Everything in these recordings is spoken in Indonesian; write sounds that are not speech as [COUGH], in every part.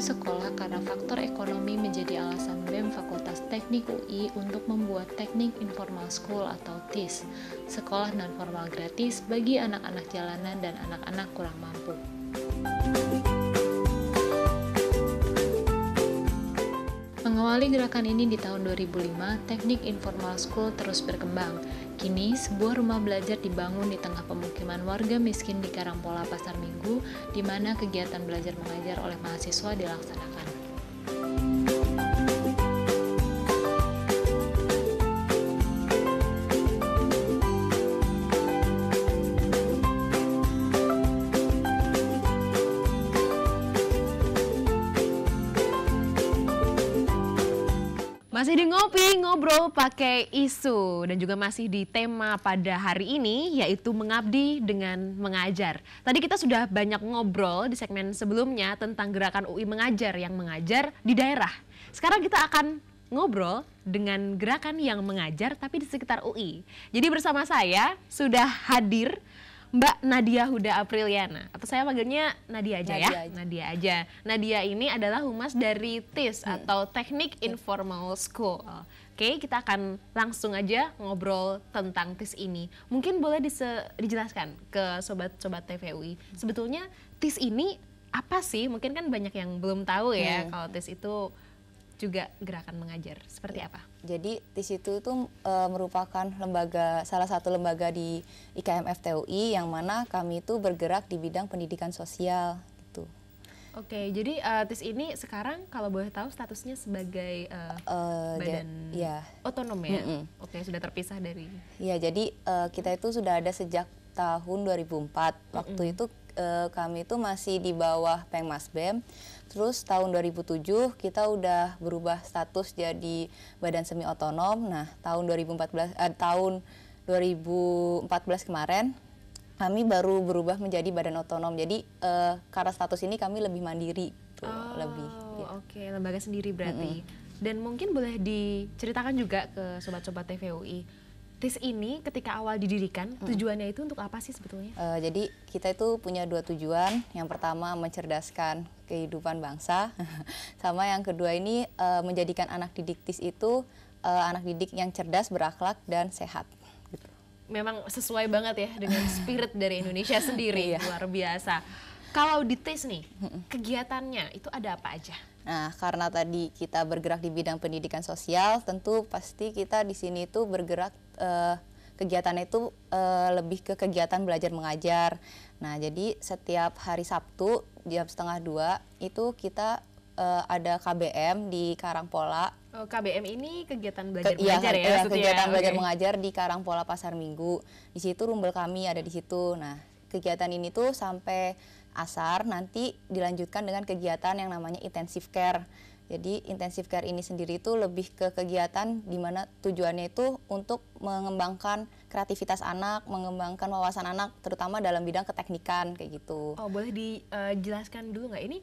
sekolah karena faktor ekonomi menjadi alasan BEM Fakultas Teknik UI untuk membuat Teknik Informal School atau TIS, sekolah non formal gratis bagi anak-anak jalanan dan anak-anak kurang mampu. Mengawali gerakan ini di tahun 2005, teknik informal school terus berkembang. Kini, sebuah rumah belajar dibangun di tengah pemukiman warga miskin di Karangpola Pasar Minggu, di mana kegiatan belajar mengajar oleh mahasiswa dilaksanakan. Masih di ngopi ngobrol pakai isu dan juga masih di tema pada hari ini yaitu mengabdi dengan mengajar. Tadi kita sudah banyak ngobrol di segmen sebelumnya tentang gerakan UI mengajar yang mengajar di daerah. Sekarang kita akan ngobrol dengan gerakan yang mengajar tapi di sekitar UI. Jadi bersama saya sudah hadir Mbak Nadia Huda Apriliana atau saya panggilnya Nadia aja ya. Nadia ya. Aja. Nadia aja. Nadia ini adalah humas dari TIS hmm. atau Teknik Informal School. Oke, kita akan langsung aja ngobrol tentang TIS ini. Mungkin boleh dijelaskan ke sobat-sobat TVUI. Sebetulnya TIS ini apa sih? Mungkin kan banyak yang belum tahu ya hmm. kalau TIS itu juga gerakan mengajar seperti iya. apa? Jadi di situ itu e, merupakan lembaga salah satu lembaga di IKM FTUI yang mana kami itu bergerak di bidang pendidikan sosial gitu. Oke, jadi uh, TIS ini sekarang kalau boleh tahu statusnya sebagai uh, uh, badan ya. otonom ya? Mm -hmm. Oke, sudah terpisah dari... Ya, jadi uh, kita itu sudah ada sejak tahun 2004. Waktu mm -hmm. itu e, kami itu masih di bawah Pengmas BEM. Terus tahun 2007 kita udah berubah status jadi badan semi otonom. Nah, tahun 2014 eh, tahun 2014 kemarin kami baru berubah menjadi badan otonom. Jadi eh, karena status ini kami lebih mandiri tuh, gitu, oh, lebih. Ya. Oke, okay. lembaga sendiri berarti. Mm -hmm. Dan mungkin boleh diceritakan juga ke sobat-sobat TVUI TIS ini ketika awal didirikan tujuannya itu untuk apa sih sebetulnya? Uh, jadi kita itu punya dua tujuan. Yang pertama mencerdaskan kehidupan bangsa, [LAUGHS] sama yang kedua ini uh, menjadikan anak didik TIS itu uh, anak didik yang cerdas, berakhlak dan sehat. Gitu. Memang sesuai banget ya dengan spirit dari Indonesia sendiri, [LAUGHS] iya. luar biasa. Kalau di TASE nih, kegiatannya itu ada apa aja? Nah, karena tadi kita bergerak di bidang pendidikan sosial, tentu pasti kita di sini itu bergerak uh, eh, kegiatan itu uh, eh, lebih ke kegiatan belajar mengajar. Nah, jadi setiap hari Sabtu jam setengah dua itu kita uh, ada KBM di Karangpola. Oh, KBM ini kegiatan belajar Ke, iya, mengajar iya, ya, iya, kegiatan belajar okay. mengajar di Karangpola Pasar Minggu. Di situ rumbel kami ada di situ. Nah, kegiatan ini tuh sampai asar nanti dilanjutkan dengan kegiatan yang namanya intensive care. Jadi intensive care ini sendiri itu lebih ke kegiatan di mana tujuannya itu untuk mengembangkan kreativitas anak, mengembangkan wawasan anak terutama dalam bidang keteknikan kayak gitu. Oh, boleh dijelaskan eh, dulu nggak ini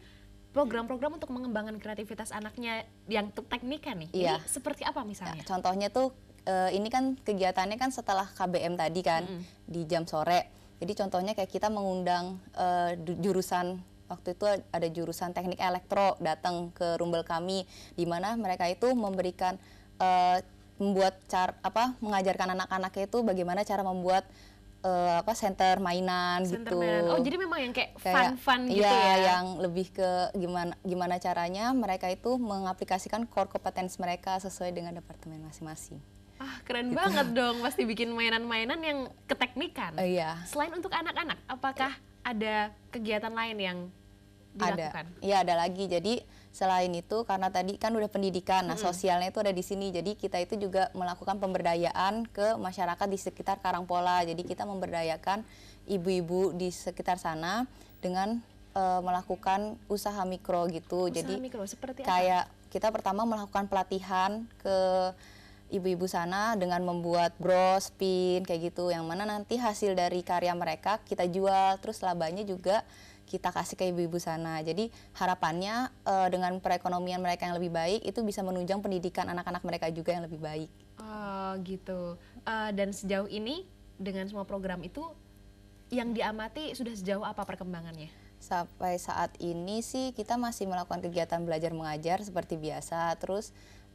program-program untuk mengembangkan kreativitas anaknya yang teknikan nih? Iya. Ini seperti apa misalnya? Ya, contohnya tuh eh, ini kan kegiatannya kan setelah KBM tadi kan mm -hmm. di jam sore jadi contohnya kayak kita mengundang uh, jurusan waktu itu ada jurusan teknik elektro datang ke rumbel kami di mana mereka itu memberikan uh, membuat cara apa mengajarkan anak-anaknya itu bagaimana cara membuat uh, apa center mainan center gitu. Mainan. Oh, jadi memang yang kayak fun-fun ya, gitu ya, ya. yang lebih ke gimana gimana caranya mereka itu mengaplikasikan core competence mereka sesuai dengan departemen masing-masing. Ah, keren gitu. banget dong. Pasti bikin mainan-mainan yang keteknikan. Uh, iya. Selain untuk anak-anak, apakah ada kegiatan lain yang dilakukan? Ada. Iya, ada lagi. Jadi selain itu karena tadi kan udah pendidikan, nah mm -hmm. sosialnya itu ada di sini. Jadi kita itu juga melakukan pemberdayaan ke masyarakat di sekitar Karangpola. Jadi kita memberdayakan ibu-ibu di sekitar sana dengan uh, melakukan usaha mikro gitu. Usaha Jadi mikro seperti kayak apa? kita pertama melakukan pelatihan ke ibu-ibu sana dengan membuat bros, pin kayak gitu yang mana nanti hasil dari karya mereka kita jual terus labanya juga kita kasih ke ibu-ibu sana. Jadi harapannya uh, dengan perekonomian mereka yang lebih baik itu bisa menunjang pendidikan anak-anak mereka juga yang lebih baik. Oh gitu. Uh, dan sejauh ini dengan semua program itu yang diamati sudah sejauh apa perkembangannya? Sampai saat ini sih kita masih melakukan kegiatan belajar mengajar seperti biasa. Terus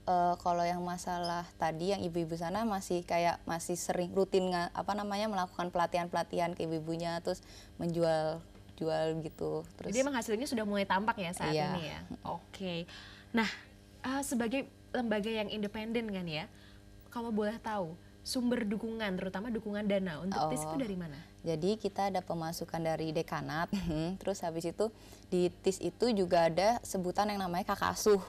uh, kalau yang masalah tadi yang ibu-ibu sana masih kayak masih sering rutin apa namanya melakukan pelatihan-pelatihan ke ibu-ibunya terus menjual jual gitu. Terus Jadi emang hasilnya sudah mulai tampak ya saat iya. ini ya. Oke. Okay. Nah, uh, sebagai lembaga yang independen kan ya. Kalau boleh tahu, sumber dukungan terutama dukungan dana untuk oh, tis itu dari mana? Jadi kita ada pemasukan dari dekanat, [LAUGHS] hmm, terus habis itu di tis itu juga ada sebutan yang namanya kakak asuh.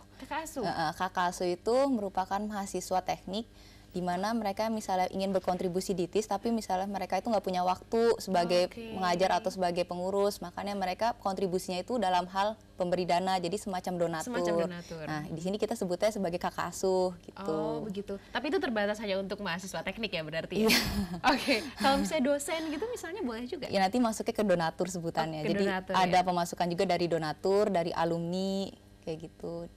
Kakak itu merupakan mahasiswa teknik dimana mereka misalnya ingin berkontribusi di TIS tapi misalnya mereka itu nggak punya waktu sebagai okay. mengajar atau sebagai pengurus makanya mereka kontribusinya itu dalam hal pemberi dana jadi semacam donatur. Semacam donatur. Nah di sini kita sebutnya sebagai kakak asuh gitu. Oh begitu. Tapi itu terbatas hanya untuk mahasiswa teknik ya berarti. Ya? Iya. [LAUGHS] Oke. Okay. Kalau misalnya dosen gitu misalnya boleh juga. Ya nanti masuknya ke donatur sebutannya. Oh, ke jadi donatur, ada ya. pemasukan juga dari donatur, dari alumni kayak gitu.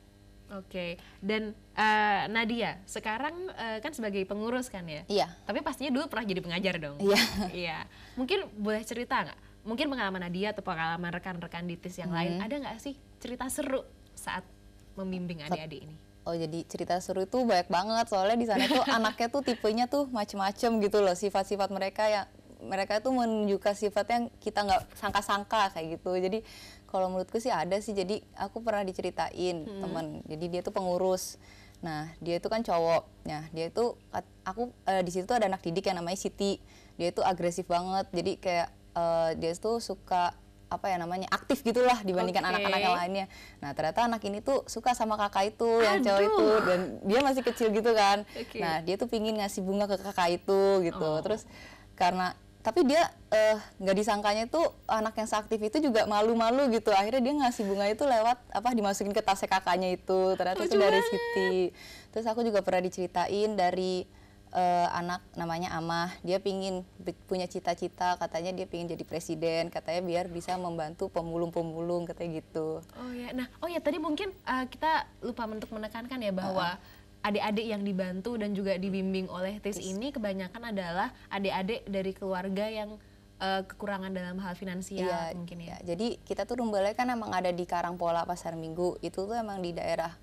Oke, okay. dan uh, Nadia sekarang uh, kan sebagai pengurus kan ya? Iya. Tapi pastinya dulu pernah jadi pengajar dong. Iya. iya. Mungkin boleh cerita nggak? Mungkin pengalaman Nadia atau pengalaman rekan-rekan ditis yang hmm. lain ada nggak sih cerita seru saat membimbing adik-adik ini? Oh jadi cerita seru itu banyak banget soalnya di sana tuh [LAUGHS] anaknya tuh tipenya tuh macem-macem gitu loh sifat-sifat mereka yang mereka tuh menunjukkan sifat yang kita nggak sangka-sangka kayak gitu jadi kalau menurutku sih ada sih jadi aku pernah diceritain hmm. temen jadi dia tuh pengurus nah dia itu kan cowok nah dia itu aku uh, di situ ada anak didik yang namanya Siti dia itu agresif banget jadi kayak uh, dia itu suka apa ya namanya aktif gitulah dibandingkan anak-anak okay. yang lainnya. Nah ternyata anak ini tuh suka sama kakak itu Aduh. yang cowok itu dan dia masih kecil gitu kan. Okay. Nah dia tuh pingin ngasih bunga ke kakak itu gitu. Oh. Terus karena tapi dia eh, nggak uh, disangkanya itu anak yang seaktif itu juga malu-malu gitu akhirnya dia ngasih bunga itu lewat apa dimasukin ke tas kakaknya itu ternyata Lucu itu dari Siti terus aku juga pernah diceritain dari uh, anak namanya Amah dia pingin punya cita-cita katanya dia pingin jadi presiden katanya biar bisa membantu pemulung-pemulung katanya gitu oh ya nah oh ya tadi mungkin uh, kita lupa untuk menekankan ya bahwa uh -huh adik-adik yang dibantu dan juga hmm. dibimbing oleh tes ini kebanyakan adalah adik-adik dari keluarga yang uh, kekurangan dalam hal finansial iya, mungkin ya. Iya. Jadi kita tuh Rumbalai kan emang ada di Karangpola Pasar Minggu. Itu tuh emang di daerah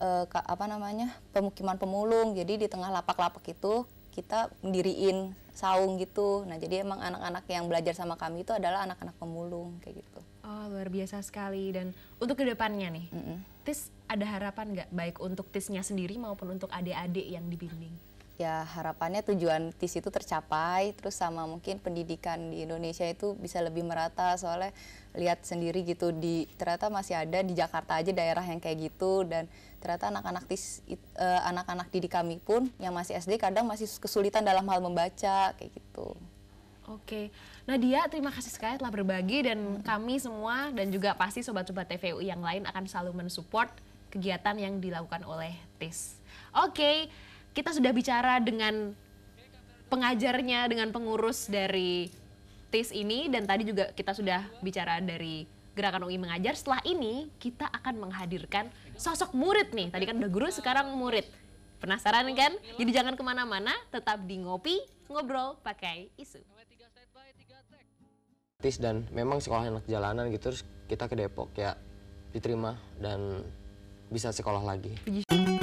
uh, apa namanya? pemukiman pemulung. Jadi di tengah lapak-lapak itu kita mendiriin saung gitu. Nah, jadi emang anak-anak yang belajar sama kami itu adalah anak-anak pemulung kayak gitu. Oh, luar biasa sekali dan untuk kedepannya nih. Mm -mm TIS ada harapan nggak baik untuk TISnya sendiri maupun untuk adik-adik yang dibimbing? Ya harapannya tujuan TIS itu tercapai, terus sama mungkin pendidikan di Indonesia itu bisa lebih merata soalnya lihat sendiri gitu di ternyata masih ada di Jakarta aja daerah yang kayak gitu dan ternyata anak-anak TIS eh, anak-anak uh, didik kami pun yang masih SD kadang masih kesulitan dalam hal membaca kayak gitu. Oke, nah dia terima kasih sekali telah berbagi dan kami semua dan juga pasti sobat-sobat TVU yang lain akan selalu mensupport kegiatan yang dilakukan oleh TIS. Oke, kita sudah bicara dengan pengajarnya, dengan pengurus dari TIS ini dan tadi juga kita sudah bicara dari Gerakan UI Mengajar. Setelah ini kita akan menghadirkan sosok murid nih. Tadi kan udah guru, sekarang murid. Penasaran kan? Jadi jangan kemana-mana, tetap di Ngopi, Ngobrol Pakai Isu dan memang sekolah anak jalanan gitu terus kita ke Depok ya diterima dan bisa sekolah lagi. Iya.